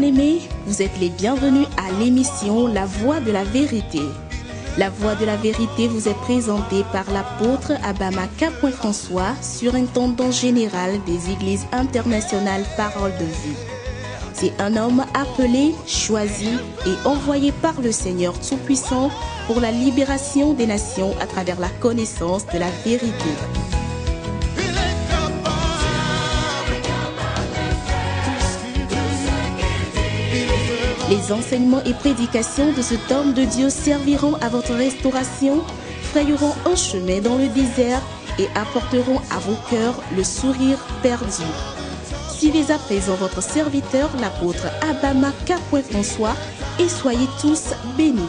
bien-aimés, vous êtes les bienvenus à l'émission La Voix de la Vérité. La Voix de la Vérité vous est présentée par l'apôtre capouin François, surintendant général des Églises internationales Parole de vie. C'est un homme appelé, choisi et envoyé par le Seigneur Tout-Puissant pour la libération des nations à travers la connaissance de la vérité. Les enseignements et prédications de ce homme de Dieu serviront à votre restauration, frayeront un chemin dans le désert et apporteront à vos cœurs le sourire perdu. Suivez à présent votre serviteur, l'apôtre Abama François, et soyez tous bénis.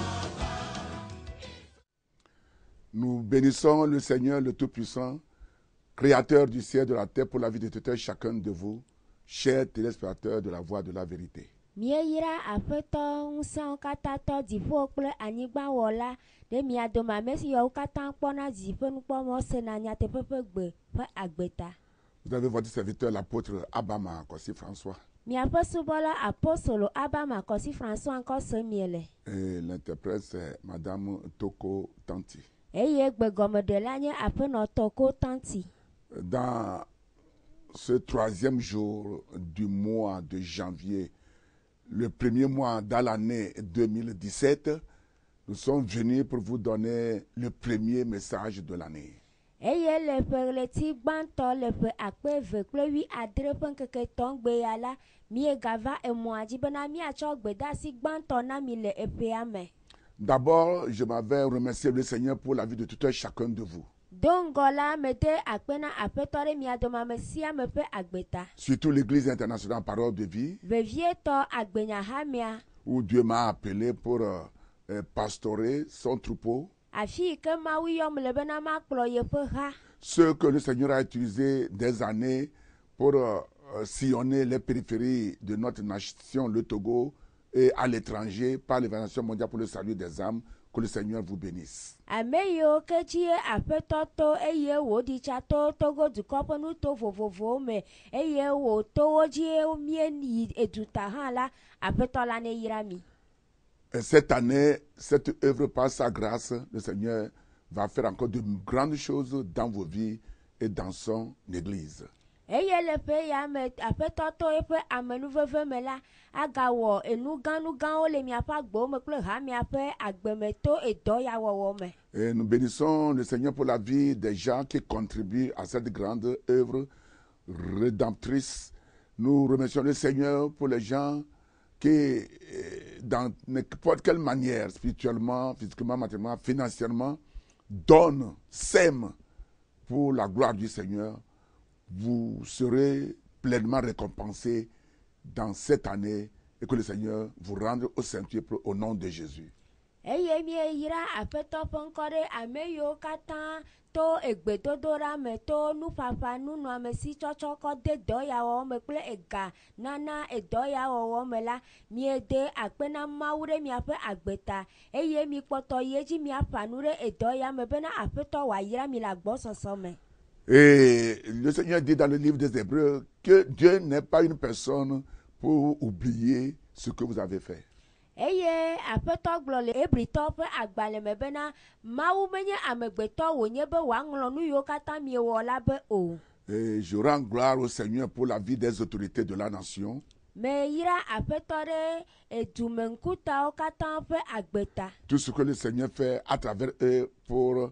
Nous bénissons le Seigneur, le Tout-Puissant, Créateur du ciel et de la terre, pour la vie de tout chacun de vous, chers téléspectateurs de la voie de la vérité. Míeyra aƒetɔ ŋusẽwo katã tɔ dziƒo kple anyigba wɔla ɖe mia dome ame siwo katã kpɔna dziƒe nukpɔmɔ sena nyateƒe ƒe gbe ƒe agbe Vous avez votre serviteur l'apôtre Abama Kossi François. Miaƒe subɔla apostolo Abama Kossi François ŋkɔ se mie le. Et l'interprète c'est Madame Toko Tanti. Eye gbegɔmeɖela nye aƒenɔ Toko Tanti. Dans ce troisième jour du mois de janvier le premier mois dans l'année 2017, nous sommes venus pour vous donner le premier message de l'année. D'abord, je m'avais remercié le Seigneur pour la vie de tout un chacun de vous. Surtout l'église internationale parole de vie. Où Dieu m'a appelé pour euh, euh, pastorer son troupeau. Ce que le Seigneur a utilisé des années pour euh, sillonner les périphéries de notre nation, le Togo, et à l'étranger par l'évangélisation mondiale pour le salut des âmes, que le Seigneur vous bénisse. cette année, cette œuvre par sa grâce, le Seigneur va faire encore de grandes choses dans vos vies et dans son Église. Et nous bénissons le Seigneur pour la vie des gens qui contribuent à cette grande œuvre rédemptrice. Nous remercions le Seigneur pour les gens qui, eh, dans n'importe quelle manière, spirituellement, physiquement, matériellement, financièrement, donnent, sèment pour la gloire du Seigneur vous serez pleinement récompensé dans cette année et que le Seigneur vous rende au Saint-Pierre au nom de Jésus. Et le Seigneur dit dans le livre des Hébreux que Dieu n'est pas une personne pour oublier ce que vous avez fait. Et je rends gloire au Seigneur pour la vie des autorités de la nation. Tout ce que le Seigneur fait à travers eux pour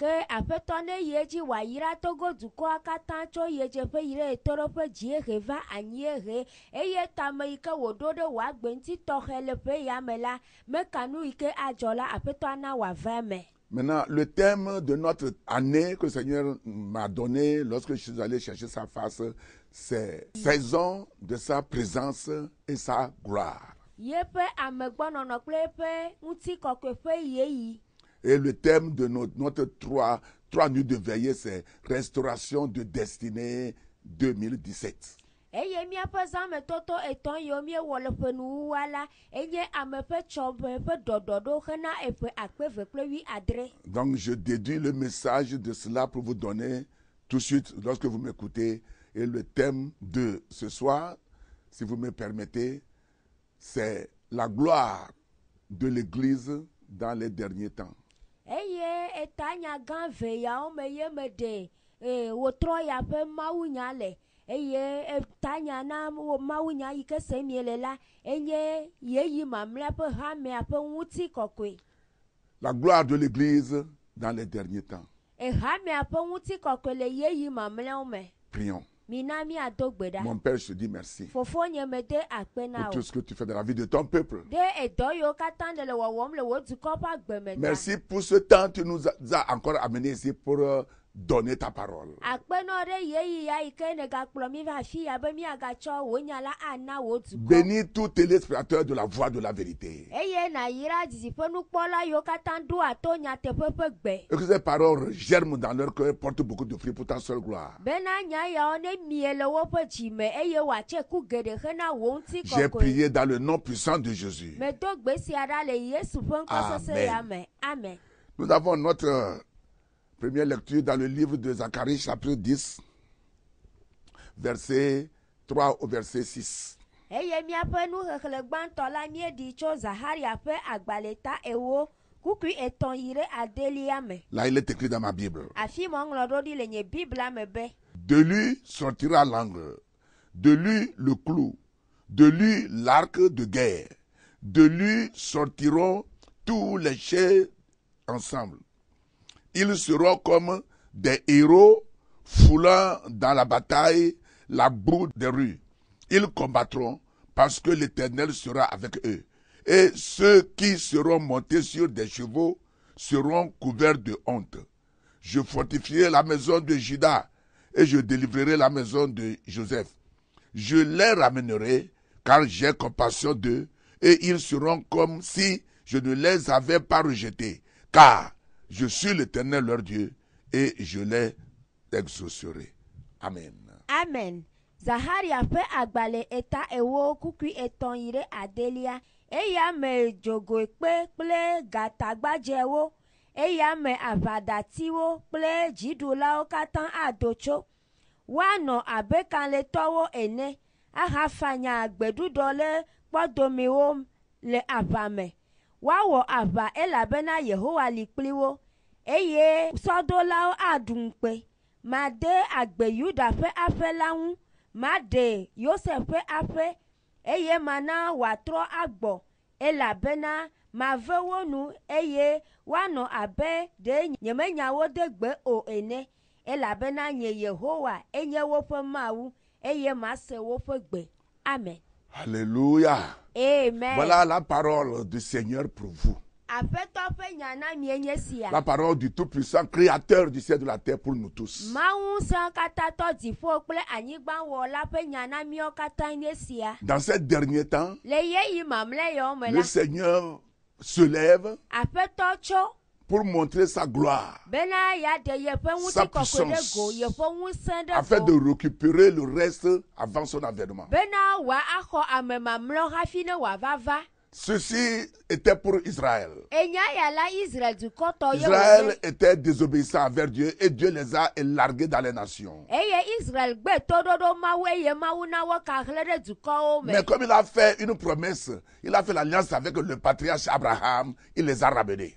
ke aƒetɔ ne yie dzi wòayra togo dukɔa katã tso yedzeƒe yi ɖe ɣetoɖoƒe dziehe va anyiehe eye tame yi ke wòɖo ɖe wòagbe ŋuti tɔxɛ le ƒe yame la meka yi ke adzɔ la aƒetɔa na wòava me. Maintenant, le thème de notre année que le Seigneur m'a donné lorsque je suis allé chercher sa face, c'est saison de sa présence et sa gloire. Yeƒe amegbɔnɔnɔ kple eƒe ŋutikɔkɔe et le thème de notre, notre trois, nuits de veillée, c'est Restauration de destinée 2017. donc je déduis le message de cela pour vous donner tout de suite lorsque vous m'écoutez et le thème de ce soir si vous me permettez c'est la gloire de l'église dans les derniers temps. eye eta nya gã ve me ye me ɖe ee wotrɔ ya ƒe mawunya le eye eta nya na wo mawunya yi ke se mie le la enye yeyi mamlɛa ƒe hamea ƒe ŋuti kɔkɔe. La gloire de l'église dans les derniers temps. Ehamea ƒe ŋuti kɔkɔe le yeyi mamlɛawo me. Prions. Mon Père, je te dis merci pour tout ce que tu fais dans la vie de ton peuple. Merci pour ce temps que tu nous as encore amené ici pour euh, donner ta parole. Bénis tous téléspectateurs de la voix de la vérité. que ces paroles germent dans leur cœur, et portent beaucoup de fruits pour ta seule gloire. J'ai prié dans le nom puissant de Jésus. Amen. Nous avons notre Première lecture dans le livre de Zacharie, chapitre 10, verset 3 au verset 6. E e Là, il est écrit dans ma Bible. De lui sortira l'angle, de lui le clou, de lui l'arc de guerre, de lui sortiront tous les chefs ensemble. Ils seront comme des héros foulant dans la bataille la boue des rues. Ils combattront parce que l'Éternel sera avec eux. Et ceux qui seront montés sur des chevaux seront couverts de honte. Je fortifierai la maison de Juda et je délivrerai la maison de Joseph. Je les ramènerai car j'ai compassion d'eux et ils seront comme si je ne les avais pas rejetés. Car je suis l'Éternel leur Dieu et je les exaucerai. Amen. Amen. Zaharia fe agbale eta ewo kukui eton ire adelia eya me gata kple wo eya me aʋadatiwo kple ple Adocho. Wano tso. Woanɔ abe towo ene dole gbeɖuɖɔ domi wo le avame. woawɔ aʋa elabena Yehova li kpli wo eye sɔdolawo aɖu ŋukpe made agbe yuda ƒe aƒe la ŋu maɖe yosef ƒe aƒe eye mana wòatrɔ agbɔ elabena mave wo nu eye woanɔ abe ɖe nyemenya wo de gbe o ene elabena nye yehowa enye woƒe mawu eye mase woƒe gbe amen Alléluia. Amen. Voilà la parole du Seigneur pour vous. La parole du Tout-Puissant, Créateur du ciel et de la terre pour nous tous. Dans ces derniers temps, le Seigneur se lève pour montrer sa gloire, sa puissance, afin de récupérer le reste avant son avènement. Ceci était pour Israël. Israël était désobéissant envers Dieu et Dieu les a élargués dans les nations. Mais comme il a fait une promesse, il a fait l'alliance avec le patriarche Abraham, il les a ramenés.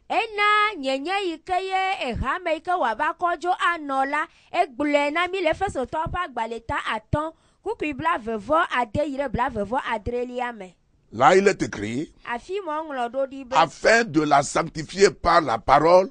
Là, il est écrit afin de la sanctifier par la parole,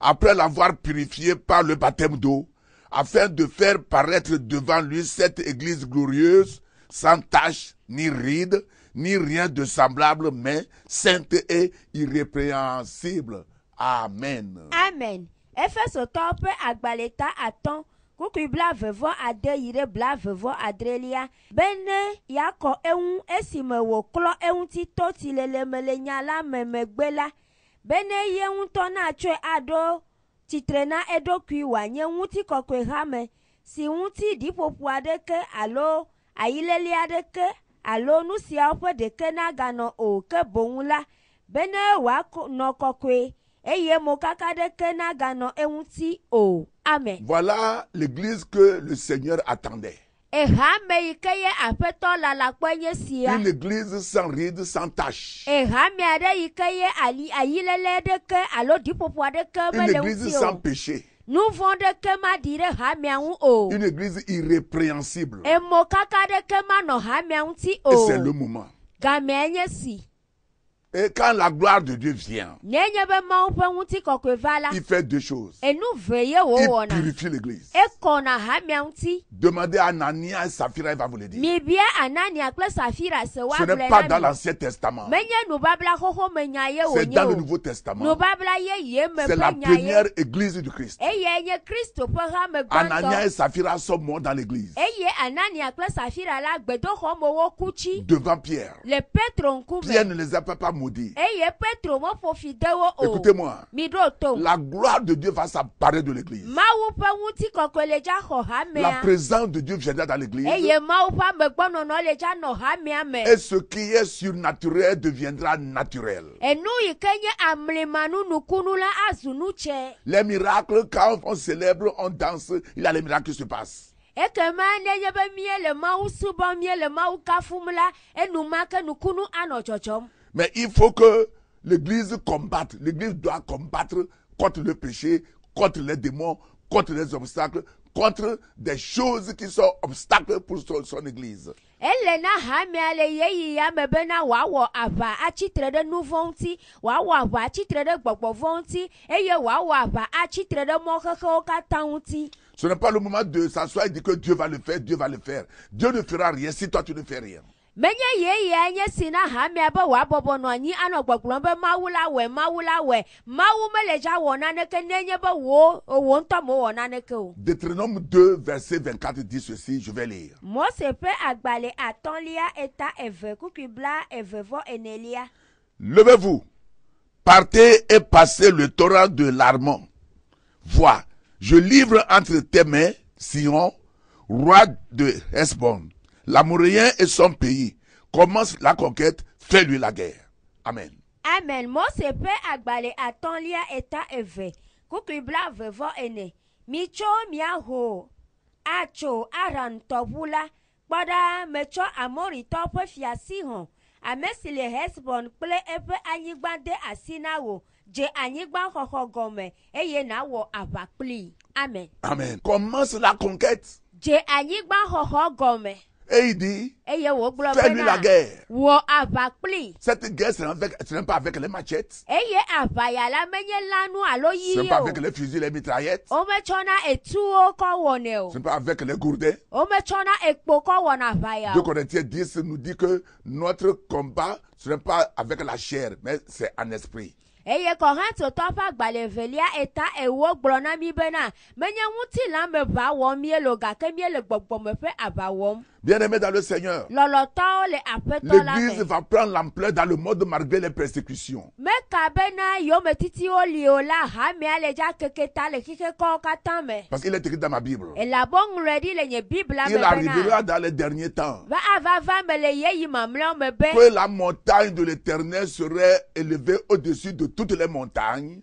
après l'avoir purifiée par le baptême d'eau, afin de faire paraître devant lui cette église glorieuse, sans tache ni ride, ni rien de semblable, mais sainte et irrépréhensible. Amen. Amen. Efesotɔwo ƒe agbalẽta atɔ̃ kukui bla vevɔ ade yi ɖe bla vevɔ adrelia be ne yeakɔ eŋu esime wòklɔ eŋuti to tsileleme le nya la me megbe la be ne ye ŋutɔ natsɔe aɖo tsitre na eɖokui wòanye ŋutikɔkɔe hame si ŋuti ɖiƒoƒo aɖeke alo ayilelia aɖeke Voilà l'église que le Seigneur attendait. une église sans rides sans tache. une église sans péché nu vɔ̃ ɖeke maɖi ɖe hamia ŋu o. Une église irrépréhensible. Et Emo kaka de ɖeke manɔ hamia ti o. Et c'est le moment. Gamea si. Et quand la gloire de Dieu vient, il fait deux choses. Il purifie l'église. Demandez à Anania et Saphira, il va vous le dire. Ce n'est pas dans l'Ancien Testament. C'est dans le Nouveau Testament. C'est la première église du Christ. Anania et Saphira sont morts dans l'église. Devant Pierre. Pierre ne les a pas morts. Oh. Écoutez-moi. La gloire de Dieu va s'apparer de l'église. La présence de Dieu viendra dans l'église. Et ce qui est surnaturel deviendra naturel. Les miracles, quand on célèbre, on danse, il y a les miracles qui se passent. Mais il faut que l'Église combatte. L'Église doit combattre contre le péché, contre les démons, contre les obstacles, contre des choses qui sont obstacles pour son, église. Ce n'est pas le moment de s'asseoir et dire que Dieu va le faire, Dieu va le faire. Dieu ne fera rien si toi tu ne fais rien menye ye enye si na ha mia be woabɔbɔ anyi anɔ gbɔgblɔm be mawu la wɔe mawu meleja wɔe mawu wɔ naneke nenye be wo wo ŋutɔ mowɔ naneke o. Deutéronome 2 verset 24 dit ceci je vais lire. Mose ƒe agbalẽ atɔ̃lia eta eve kpukpi bla enelia. Levez-vous, partez et passez le torrent de l'Armand. Vois, je livre entre tes mains Sion, roi de Hesbon. L'Amoréen et son pays Commence la conquête, fais-lui la guerre. Amen. Amen. pe agbale atonlia eta eve. Kukibla vevo ene. Micho miaho. Acho aran tobula. kpọɖa metsɔ amoritɔ ƒe fia sihɔn ame si le hesbon kple eƒe anyigba de asi na wò dze anyigba xɔxɔ gɔme eye nàwɔ amen. amen. commence la conquête. Je anyigba xɔxɔ et il dit, fais-lui la guerre. Cette guerre, ce n'est pas avec les machettes. Ce eh, n'est pas avec les fusils, les mitraillettes. Ce e n'est pas avec les gourdets. E Dieu Corinthiens 10 nous dit que notre combat, ce n'est pas avec la chair, mais c'est en esprit. eye eh, kɔhãtɔ tɔ ƒe agbalẽ velia eta ewo gblɔ na mi bena menye ŋutilã me meva wɔm mieloga gake míele gbɔgbɔme ƒe aʋa wɔm Bien-aimé dans le Seigneur, l'Église va prendre l'ampleur dans le monde malgré les persécutions. Parce qu'il est écrit dans ma Bible. Il arrivera dans les derniers temps ah, que la montagne de l'Éternel serait élevée au-dessus de toutes les montagnes.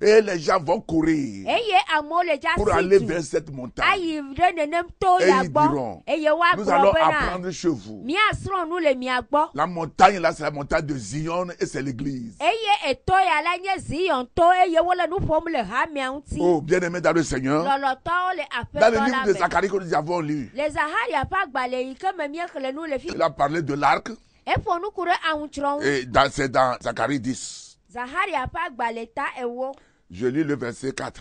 Et les gens vont courir pour aller vers cette montagne. Ah, et ils diront, nous allons apprendre chez vous. La montagne là, c'est la montagne de Zion et c'est l'église. Oh, bien-aimé dans le Seigneur. Dans le livre de Zacharie que nous avons lu. Il a parlé de l'arc. Et c'est dans Zacharie 10. Zacharie a je lis le verset 4.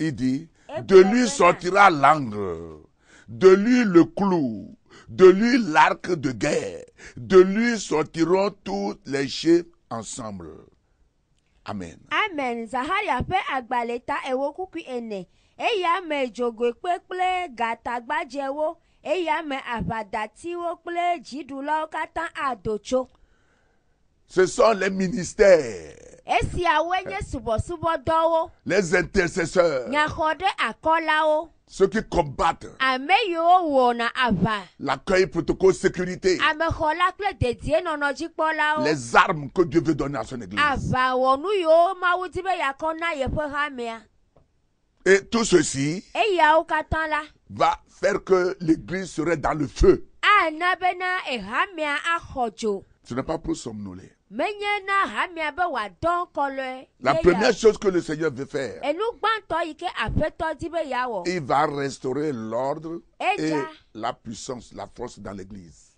Il dit, de lui sortira l'angle, de lui le clou, de lui l'arc de guerre, de lui sortiront tous les chefs ensemble. Amen. Amen. Zaharia pe agbaleta ewo kukui ene. Eya me jogo gatagba jewo. Eya me aʋadatiwo kple dziɖulawo katã ce sont les ministères. Oh? Les intercesseurs. Oh? Ceux qui combattent. L'accueil pour protocole sécurité. Oh? Les armes que Dieu veut donner à son église. Ah? Et tout ceci e va faire que l'église serait dans le feu. E ah, Ce n'est pas pour somnoler. La première chose que le Seigneur veut faire, il va restaurer l'ordre et la puissance, la force dans l'Église.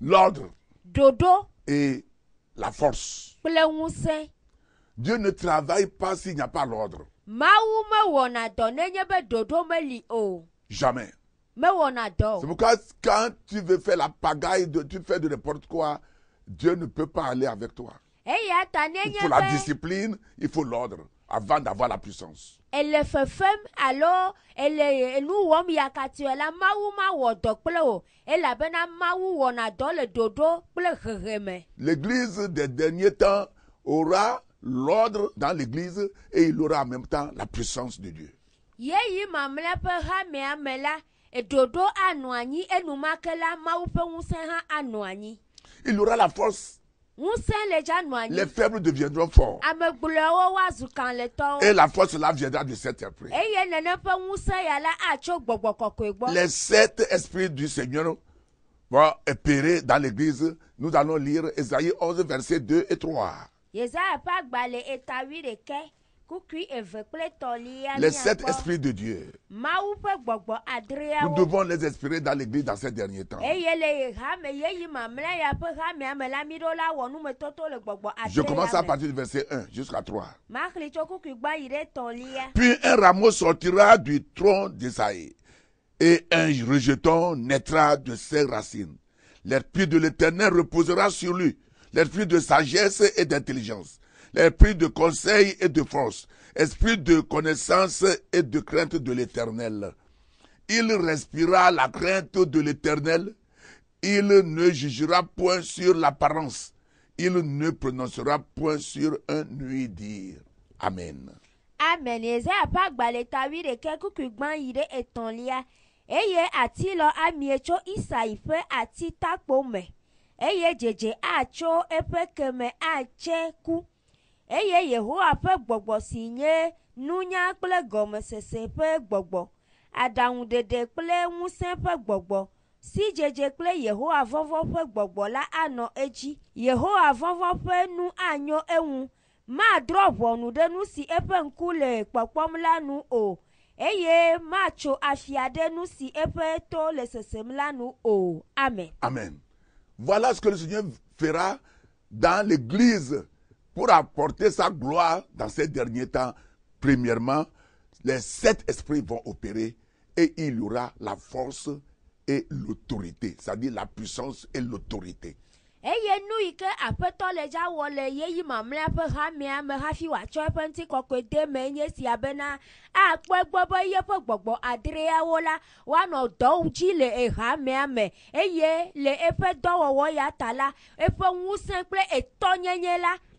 L'ordre et la force. Dieu ne travaille pas s'il n'y a pas l'ordre. Jamais. C'est pourquoi quand tu veux faire la pagaille, de, tu fais de n'importe quoi, Dieu ne peut pas aller avec toi. Il faut la discipline, il faut l'ordre avant d'avoir la puissance. L'église des derniers temps aura l'ordre dans l'église et il aura en même temps la puissance de Dieu. Dodo anu enumakela ha anu Il aura la force. le janu anyi. Les faibles deviendront forts. le Et la force là viendra de cet esprit. Eye Les sept esprits du Seigneur vont opérer dans l'église. Nous allons lire Esaïe 11 verset 2 et 3. 11, ƒe 2 et 3. Les sept esprits de Dieu. Nous devons les inspirer dans l'église dans ces derniers temps. Je commence à partir du verset 1 jusqu'à 3. Puis un rameau sortira du tronc d'Isaïe et un rejeton naîtra de ses racines. L'esprit de l'éternel reposera sur lui, l'esprit de sagesse et d'intelligence l'esprit de conseil et de force, esprit de connaissance et de crainte de l'Éternel. Il respira la crainte de l'Éternel, il ne jugera point sur l'apparence, il ne prononcera point sur un nuit-dire. Amen. Amen eye yehowa ƒe gbɔgbɔ si nye nunya kple gɔmesese ƒe gbɔgbɔ, aɖaŋuɖeɖe kple ŋusẽ ƒe gbɔgbɔ, sidzedze kple yehowa vɔvɔ̃ ƒe gbɔgbɔ la anɔ edzi. Yehowa vɔvɔ̃ ƒe nu Ma eŋu. Madrɔ̃ ʋɔnu ɖe nu si eƒe ŋku le kpɔkpɔm la nu o eye matso afia ɖe nu si eƒe to le sesem la nu o. Amen. Amen. Voilà ce que le Seigneur fera dans l'église pour apporter sa gloire dans ces derniers temps, premièrement, les sept esprits vont opérer et il y aura la force et l'autorité, c'est-à-dire la puissance et l'autorité.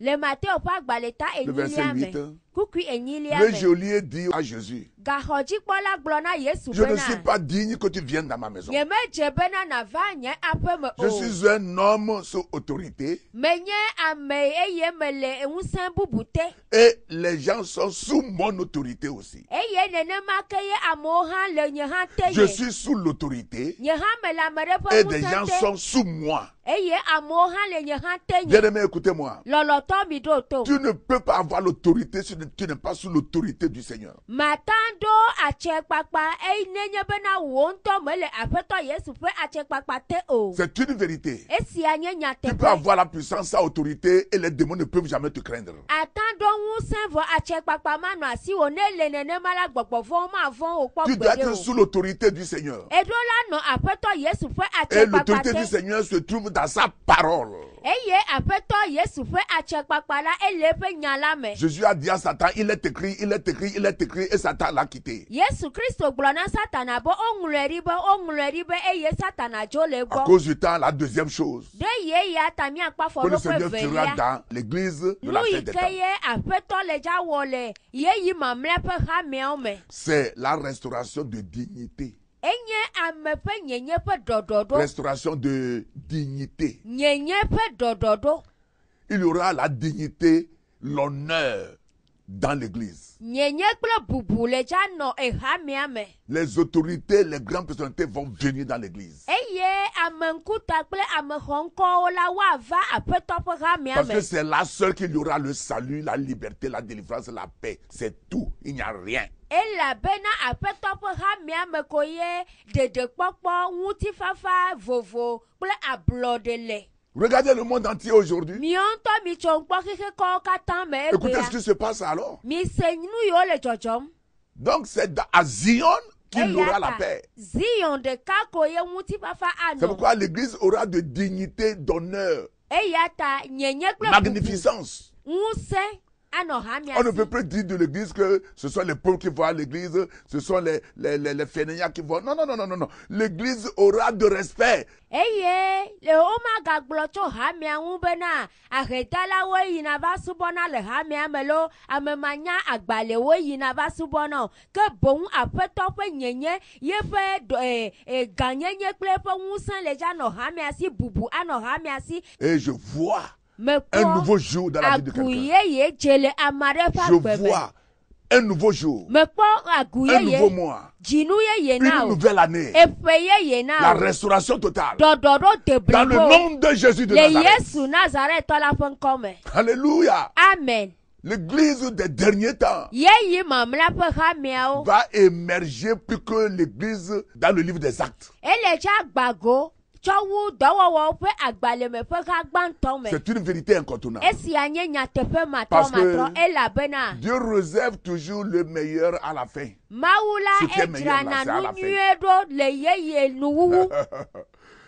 Le matin, hein. dit à Jésus, je ne suis pas digne que tu viennes dans ma maison. Je suis un homme sous autorité et les gens sont sous mon autorité aussi. Je suis sous l'autorité et des gens sont sous moi. écoutez-moi. Tu ne peux pas avoir l'autorité si tu n'es pas sous l'autorité du Seigneur. C'est une vérité. Tu peux avoir la puissance sa autorité et les démons ne peuvent jamais te craindre. Tu dois être sous l'autorité du Seigneur. Et l'autorité du Seigneur se trouve dans sa parole. Jésus a dit à Satan, il est écrit, il est écrit, il est écrit, et Satan l'a quitté. À cause du temps, la deuxième chose. le Seigneur dans l'église de la C'est la restauration de dignité. Restauration de dignité. Il y aura la dignité, l'honneur dans l'église. Les autorités, les grandes personnalités vont venir dans l'église. Parce que c'est là seul qu'il y aura le salut, la liberté, la délivrance, la paix. C'est tout il n'y a rien. Regardez le monde entier aujourd'hui. Écoutez ce qui se passe alors. Donc c'est à Zion qu'il aura la paix. C'est pourquoi l'église aura de dignité d'honneur. magnificence. On ne peut plus dire de l'église que ce sont les pauvres qui vont à l'église, ce sont les, les, les, qui vont. Non, non, non, non, non. non. L'église aura de respect. Et je vois un nouveau jour dans la vie de quelqu'un. Je vois un nouveau jour, un nouveau mois, une nouvelle année, la restauration totale dans le nom de Jésus de Nazareth. Alléluia. Amen. L'église des derniers temps va émerger plus que l'église dans le livre des actes. C'est une vérité incontournable. E Parce que e Dieu réserve toujours le meilleur à la fin.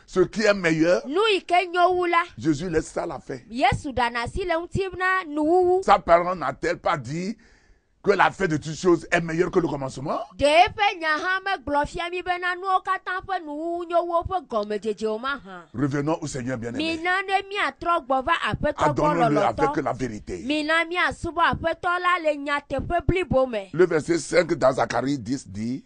Ce qui est meilleur, Jésus laisse ça à la fin. Sa parole n'a-t-elle pas dit que la fin de toutes choses est meilleure que le commencement Revenons au Seigneur bien-aimé. Adorons-le avec la vérité. Le verset 5 dans Zacharie 10 dit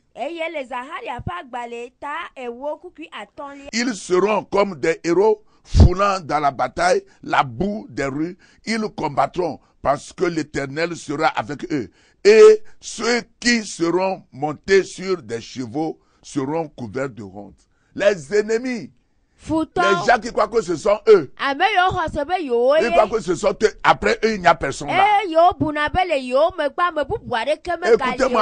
Ils seront comme des héros foulant dans la bataille la boue des rues, ils combattront parce que l'Éternel sera avec eux. Et ceux qui seront montés sur des chevaux seront couverts de honte. Les ennemis les gens qui croient que ce sont eux. Eh. Ils croient que ce sont eux. Après eux, il n'y a personne là. Écoutez-moi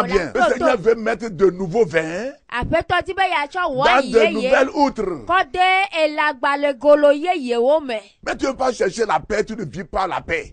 bien. Le Seigneur veut mettre de nouveaux vins ben, dans de nouvelles outres. Bah, oh, mais tu ne veux pas chercher la paix, tu ne vis pas la paix.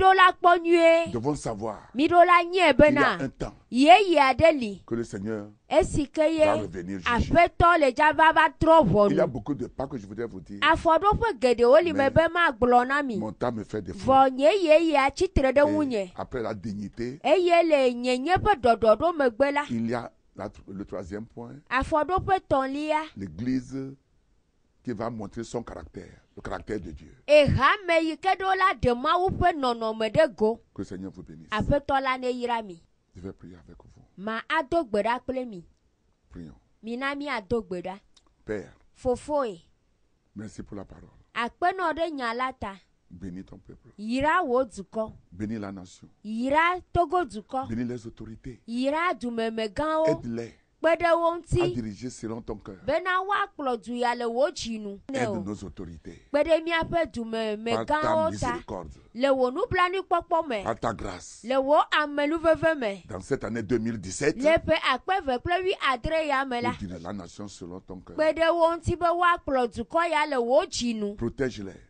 Nous devons savoir qu'il y a un temps que le Seigneur va revenir juger. Il y a beaucoup de pas que je voudrais vous dire. mon temps me fait défaut. après la dignité, il y a le troisième point. L'église qui va montrer son caractère. Et jamais, quelqu'un demande où peut non non me dégo. Que Seigneur vous bénisse. Avec toute l'année, ira Je vais prier avec vous. Ma adok bera plemi. Prions. Minami adok bera. Père. Fofoi. E. Merci pour la parole. A quoi nous rengalata. Bénis ton peuple. Ira wozuko. Bénis la nation. Ira togozuko. Bénis les autorités. Ira dumemegano. A Adirigé selon ton cœur. Aide nos autorités. Par ta miséricorde. Par ta grâce. Dans cette année 2017. Guide la nation selon ton cœur. Protège-les.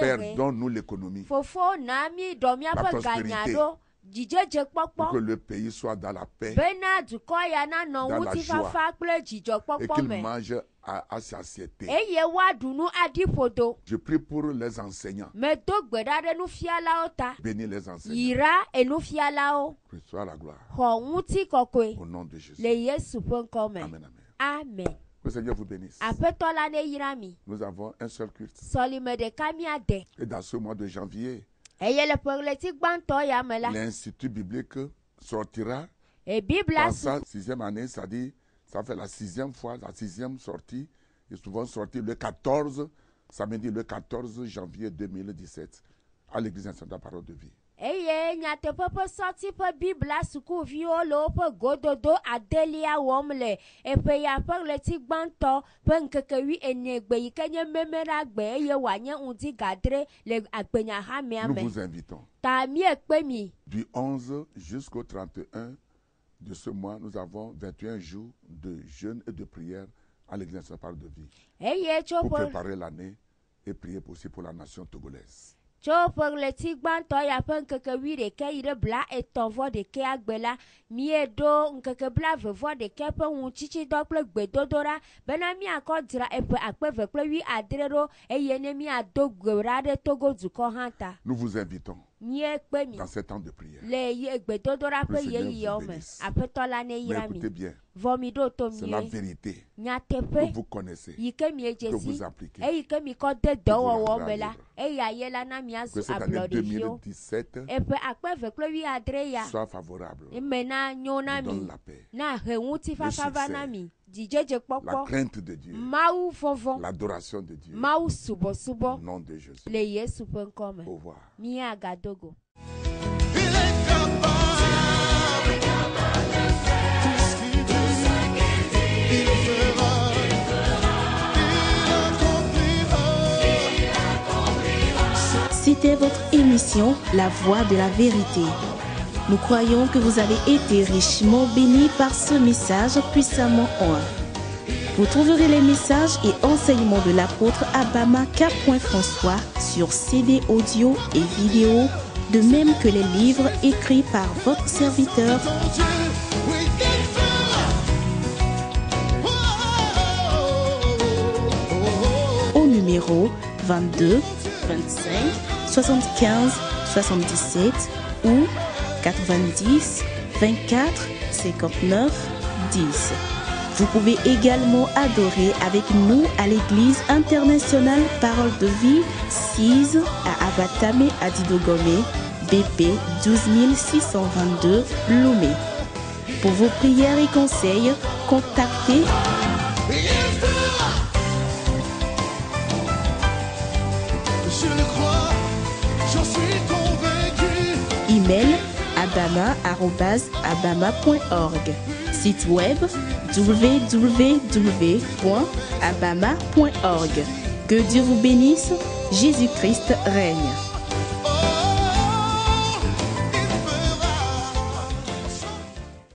Perdons-nous l'économie. La prospérité. Que le pays soit dans la paix, dans la joie, et qu'il mange à, à satiété. Je prie pour les enseignants. Bénis les enseignants. Que soit la gloire. Au nom de Jésus. Amen. amen. amen. Que le Seigneur vous bénisse. Nous avons un seul culte. Et dans ce mois de janvier, l'Institut biblique sortira. Et Bible sa sixième année, ça dit, ça fait la sixième fois, la sixième sortie. Ils souvent sorti le 14, samedi le 14 janvier 2017 à l'église de la parole de vie eye nyateƒefesɔti ƒe bibla sukuviwo le woƒe gododo adelia wɔm le eƒe ya ƒe ɣleti gbãtɔ ƒe ŋkeke wi enye gbe yi ke nye meme ɖe agbe eye wòanye ŋdi gadre le agbenyahamea me. Nous vous invitons. mi. Du onze jusqu'au 31 de ce mois, nous avons 21 jours de jeûne et de prière à l'église nationale de vie. Eye tso ƒe. Pour préparer l'année et prier aussi pour la nation togolaise. Tso ƒe ɣleti gbãtɔ ya ƒe ŋkeke wi ɖeke yi ɖe bla etɔ̃ vɔ ɖekea gbe la, mie ɖo ŋkeke bla ve vɔ ɖeke ƒe ŋutsitsidɔ kple gbedodoɖa bena míakɔ dzra eƒe akpe ve kple wi adre ɖo eye ne míado go ɖa ɖe Togo dukɔ hã ta. Nous vous invitons mie kpe mi dans ce temps de prière. le gbedodoɖa ƒe yeyiyawo me. Aƒetɔ la ne yira mi. Mais écoutez bien. C'est la vérité que vous connaissez, que vous appliquez. Que 2017 soit favorable. donne la paix. Le succès. La crainte de Dieu. L'adoration de Dieu. nom de Jésus. votre émission La Voix de la Vérité. Nous croyons que vous avez été richement bénis par ce message puissamment en. Vous trouverez les messages et enseignements de l'apôtre Abama K. François sur CD audio et vidéo, de même que les livres écrits par votre serviteur. Au numéro 22 25 75 77 ou 90 24 59 10. Vous pouvez également adorer avec nous à l'église internationale Parole de vie 6 à Abatame Adidogome BP 12622 Lomé. Pour vos prières et conseils, contactez Abama.org Site web www.abama.org. Que Dieu vous bénisse, Jésus-Christ règne.